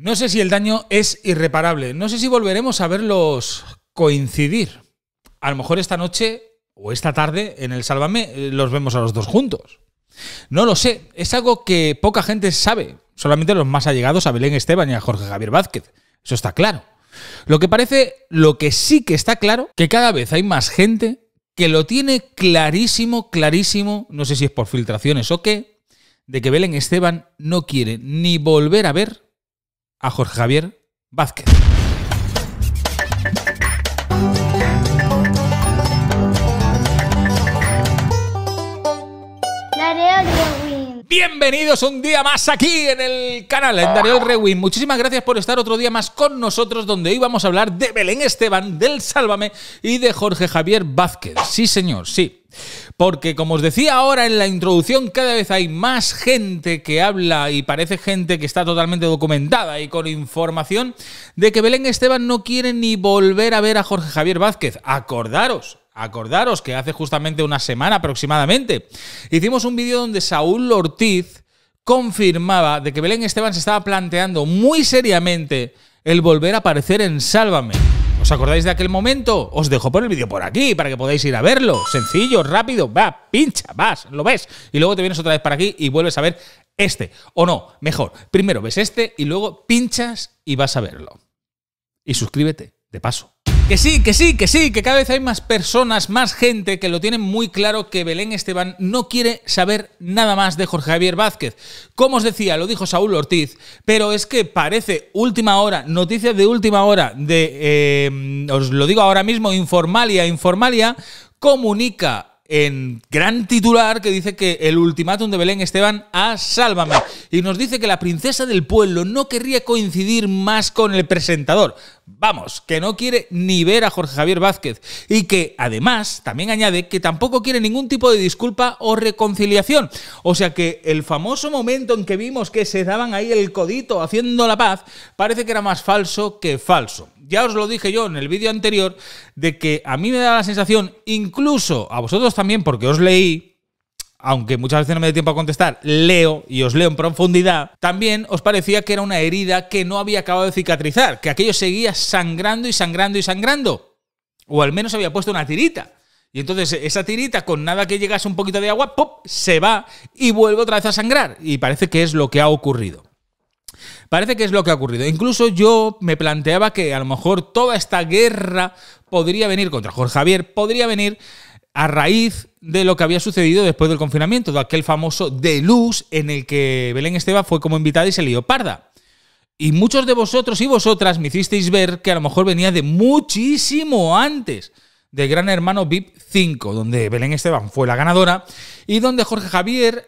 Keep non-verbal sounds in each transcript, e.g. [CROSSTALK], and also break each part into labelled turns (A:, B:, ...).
A: No sé si el daño es irreparable, no sé si volveremos a verlos coincidir. A lo mejor esta noche o esta tarde en el Sálvame eh, los vemos a los dos juntos. No lo sé, es algo que poca gente sabe, solamente los más allegados a Belén Esteban y a Jorge Javier Vázquez, eso está claro. Lo que parece, lo que sí que está claro, que cada vez hay más gente que lo tiene clarísimo, clarísimo, no sé si es por filtraciones o qué, de que Belén Esteban no quiere ni volver a ver a Jorge Javier Vázquez. Bienvenidos un día más aquí en el canal, en Daniel Rewin. Muchísimas gracias por estar otro día más con nosotros, donde hoy vamos a hablar de Belén Esteban, del Sálvame y de Jorge Javier Vázquez. Sí, señor, sí. Porque como os decía ahora en la introducción, cada vez hay más gente que habla y parece gente que está totalmente documentada y con información de que Belén Esteban no quiere ni volver a ver a Jorge Javier Vázquez. Acordaros, Acordaros que hace justamente una semana aproximadamente hicimos un vídeo donde Saúl Ortiz confirmaba de que Belén Esteban se estaba planteando muy seriamente el volver a aparecer en Sálvame. ¿Os acordáis de aquel momento? Os dejo por el vídeo por aquí para que podáis ir a verlo. Sencillo, rápido, va, pincha, vas, lo ves. Y luego te vienes otra vez para aquí y vuelves a ver este. O no, mejor, primero ves este y luego pinchas y vas a verlo. Y suscríbete, de paso. Que sí, que sí, que sí, que cada vez hay más personas, más gente que lo tienen muy claro que Belén Esteban no quiere saber nada más de Jorge Javier Vázquez. Como os decía, lo dijo Saúl Ortiz, pero es que parece última hora, noticias de última hora, de, eh, os lo digo ahora mismo, Informalia, Informalia comunica en gran titular que dice que el ultimátum de Belén Esteban a Sálvame. Y nos dice que la princesa del pueblo no querría coincidir más con el presentador. Vamos, que no quiere ni ver a Jorge Javier Vázquez. Y que además también añade que tampoco quiere ningún tipo de disculpa o reconciliación. O sea que el famoso momento en que vimos que se daban ahí el codito haciendo la paz parece que era más falso que falso ya os lo dije yo en el vídeo anterior, de que a mí me da la sensación, incluso a vosotros también, porque os leí, aunque muchas veces no me dé tiempo a contestar, leo y os leo en profundidad, también os parecía que era una herida que no había acabado de cicatrizar, que aquello seguía sangrando y sangrando y sangrando, o al menos había puesto una tirita. Y entonces esa tirita, con nada que llegase un poquito de agua, ¡pop! se va y vuelve otra vez a sangrar. Y parece que es lo que ha ocurrido. Parece que es lo que ha ocurrido. Incluso yo me planteaba que a lo mejor toda esta guerra podría venir contra Jorge Javier, podría venir a raíz de lo que había sucedido después del confinamiento, de aquel famoso de luz en el que Belén Esteban fue como invitada y se dio parda. Y muchos de vosotros y vosotras me hicisteis ver que a lo mejor venía de muchísimo antes de Gran Hermano VIP 5, donde Belén Esteban fue la ganadora y donde Jorge Javier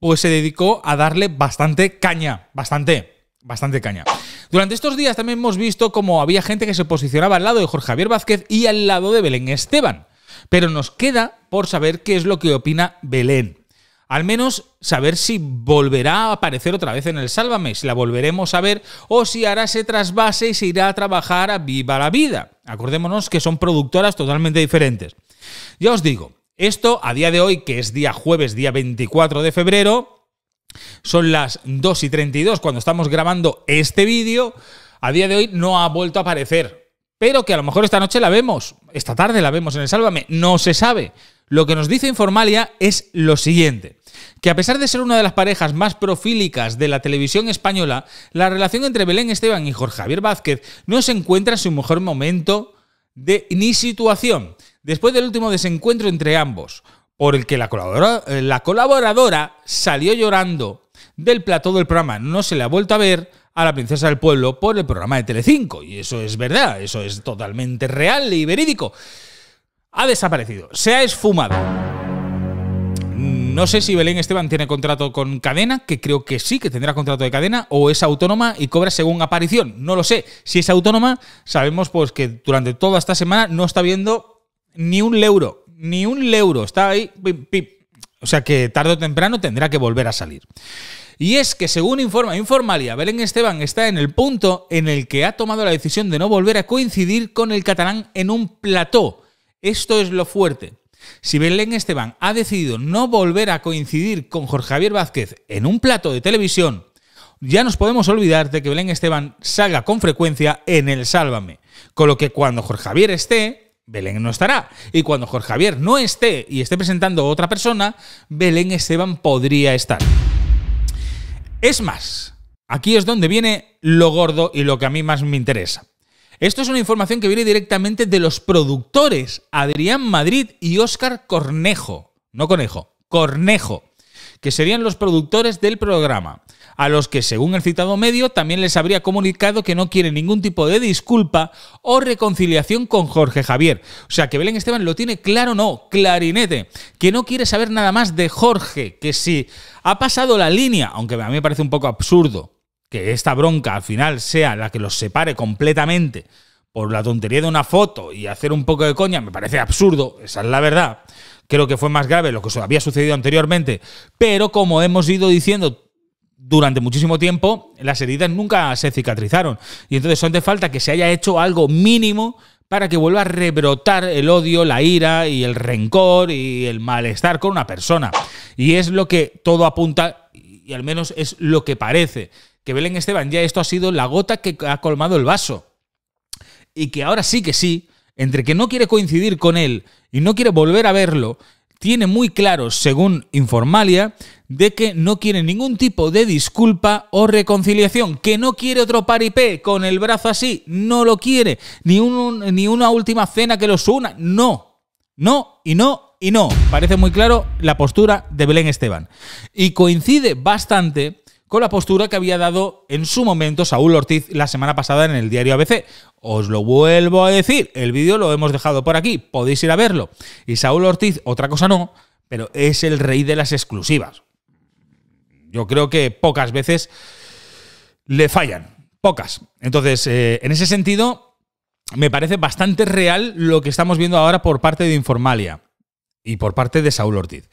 A: pues se dedicó a darle bastante caña, bastante, bastante caña. Durante estos días también hemos visto cómo había gente que se posicionaba al lado de Jorge Javier Vázquez y al lado de Belén Esteban. Pero nos queda por saber qué es lo que opina Belén. Al menos saber si volverá a aparecer otra vez en el Sálvame, si la volveremos a ver o si hará ese trasvase y se irá a trabajar a Viva la Vida. Acordémonos que son productoras totalmente diferentes. Ya os digo, esto a día de hoy, que es día jueves, día 24 de febrero, son las 2 y 32 cuando estamos grabando este vídeo, a día de hoy no ha vuelto a aparecer, pero que a lo mejor esta noche la vemos, esta tarde la vemos en el Sálvame, no se sabe. Lo que nos dice Informalia es lo siguiente, que a pesar de ser una de las parejas más profílicas de la televisión española, la relación entre Belén Esteban y Jorge Javier Vázquez no se encuentra en su mejor momento de, ni situación después del último desencuentro entre ambos, por el que la colaboradora, eh, salió llorando del plató del programa. No se le ha vuelto a ver a la princesa del pueblo por el programa de Telecinco. Y eso es verdad, eso es totalmente real y verídico. Ha desaparecido, se ha esfumado. No sé si Belén Esteban tiene contrato con cadena, que creo que sí, que tendrá contrato de cadena, o es autónoma y cobra según aparición. No lo sé. Si es autónoma, sabemos pues que durante toda esta semana no está viendo ni un euro, ni un euro. Está ahí, pip, O sea que tarde o temprano tendrá que volver a salir. Y es que según informa Informalia, Belén Esteban está en el punto en el que ha tomado la decisión de no volver a coincidir con el catalán en un plató. Esto es lo fuerte. Si Belén Esteban ha decidido no volver a coincidir con Jorge Javier Vázquez en un plató de televisión, ya nos podemos olvidar de que Belén Esteban salga con frecuencia en el Sálvame. Con lo que cuando Jorge Javier esté, Belén no estará. Y cuando Jorge Javier no esté y esté presentando otra persona, Belén Esteban podría estar. Es más, aquí es donde viene lo gordo y lo que a mí más me interesa. Esto es una información que viene directamente de los productores Adrián Madrid y Óscar Cornejo. No Conejo, Cornejo, que serían los productores del programa a los que, según el citado medio, también les habría comunicado que no quiere ningún tipo de disculpa o reconciliación con Jorge Javier. O sea, que Belén Esteban lo tiene claro, no, clarinete, que no quiere saber nada más de Jorge, que si ha pasado la línea, aunque a mí me parece un poco absurdo que esta bronca al final sea la que los separe completamente por la tontería de una foto y hacer un poco de coña, me parece absurdo, esa es la verdad creo que fue más grave lo que había sucedido anteriormente, pero como hemos ido diciendo durante muchísimo tiempo las heridas nunca se cicatrizaron. Y entonces son de falta que se haya hecho algo mínimo para que vuelva a rebrotar el odio, la ira y el rencor y el malestar con una persona. Y es lo que todo apunta, y al menos es lo que parece, que Belén Esteban ya esto ha sido la gota que ha colmado el vaso. Y que ahora sí que sí, entre que no quiere coincidir con él y no quiere volver a verlo, tiene muy claro, según Informalia, de que no quiere ningún tipo de disculpa o reconciliación, que no quiere otro paripé con el brazo así, no lo quiere, ni, ni una última cena que los una, no, no y no y no. Parece muy claro la postura de Belén Esteban. Y coincide bastante con la postura que había dado en su momento Saúl Ortiz la semana pasada en el diario ABC. Os lo vuelvo a decir, el vídeo lo hemos dejado por aquí, podéis ir a verlo. Y Saúl Ortiz, otra cosa no, pero es el rey de las exclusivas. Yo creo que pocas veces le fallan, pocas. Entonces, eh, en ese sentido, me parece bastante real lo que estamos viendo ahora por parte de Informalia y por parte de Saúl Ortiz.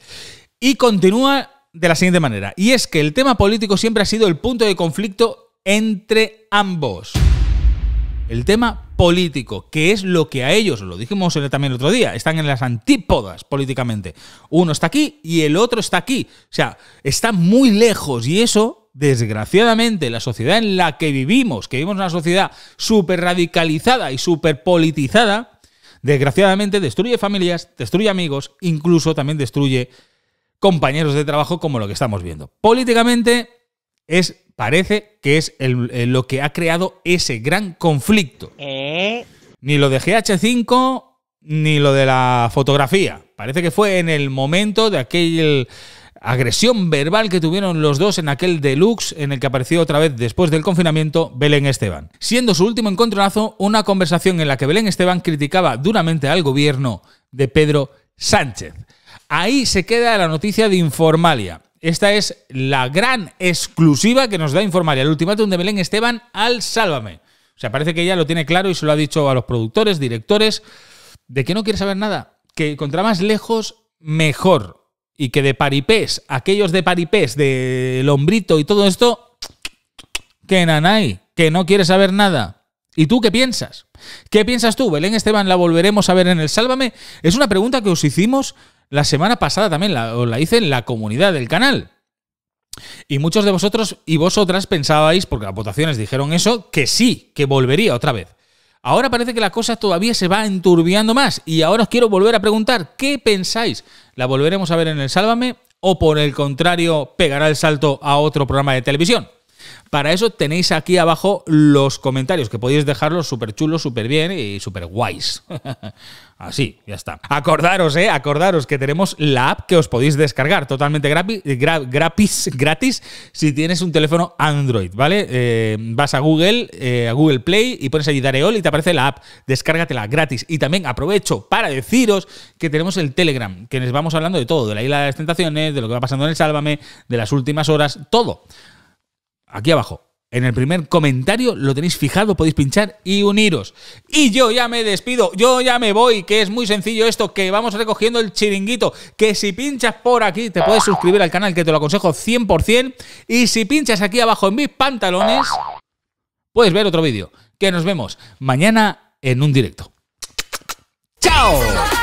A: Y continúa de la siguiente manera, y es que el tema político siempre ha sido el punto de conflicto entre ambos. El tema político, que es lo que a ellos, lo dijimos también el otro día, están en las antípodas políticamente. Uno está aquí y el otro está aquí. O sea, están muy lejos y eso, desgraciadamente, la sociedad en la que vivimos, que vivimos una sociedad súper radicalizada y súper politizada, desgraciadamente destruye familias, destruye amigos, incluso también destruye compañeros de trabajo como lo que estamos viendo. Políticamente es, parece que es lo que ha creado ese gran conflicto. Eh. Ni lo de GH5 ni lo de la fotografía. Parece que fue en el momento de aquella agresión verbal que tuvieron los dos en aquel deluxe en el que apareció otra vez después del confinamiento Belén Esteban. Siendo su último encontronazo una conversación en la que Belén Esteban criticaba duramente al gobierno de Pedro Sánchez. Ahí se queda la noticia de Informalia. Esta es la gran exclusiva que nos da Informalia, el ultimátum de Belén Esteban al Sálvame. O sea, parece que ya lo tiene claro y se lo ha dicho a los productores, directores, de que no quiere saber nada, que contra más lejos, mejor. Y que de paripés, aquellos de paripés, de lombrito y todo esto, que nanay, que no quiere saber nada. ¿Y tú qué piensas? ¿Qué piensas tú? Belén Esteban, la volveremos a ver en el Sálvame. Es una pregunta que os hicimos la semana pasada también, la, os la hice en la comunidad del canal. Y muchos de vosotros y vosotras pensabais, porque las votaciones dijeron eso, que sí, que volvería otra vez. Ahora parece que la cosa todavía se va enturbiando más y ahora os quiero volver a preguntar, ¿qué pensáis? ¿La volveremos a ver en el Sálvame o por el contrario pegará el salto a otro programa de televisión? Para eso tenéis aquí abajo los comentarios, que podéis dejarlos súper chulos, súper bien y súper guays. [LAUGHS] Así, ya está. Acordaros, eh, acordaros que tenemos la app que os podéis descargar totalmente gratis, gratis, [LAUGHS] gratis si tienes un teléfono Android, ¿vale? Eh, vas a Google, eh, a Google Play y pones allí Dareol y te aparece la app. Descárgatela gratis. Y también aprovecho para deciros que tenemos el Telegram, que les vamos hablando de todo, de la isla de las tentaciones, de lo que va pasando en el Sálvame, de las últimas horas, todo aquí abajo, en el primer comentario lo tenéis fijado, podéis pinchar y uniros. Y yo ya me despido, yo ya me voy, que es muy sencillo esto, que vamos recogiendo el chiringuito, que si pinchas por aquí te puedes suscribir al canal, que te lo aconsejo 100%, y si pinchas aquí abajo en mis pantalones, puedes ver otro vídeo. Que nos vemos mañana en un directo. ¡Chao!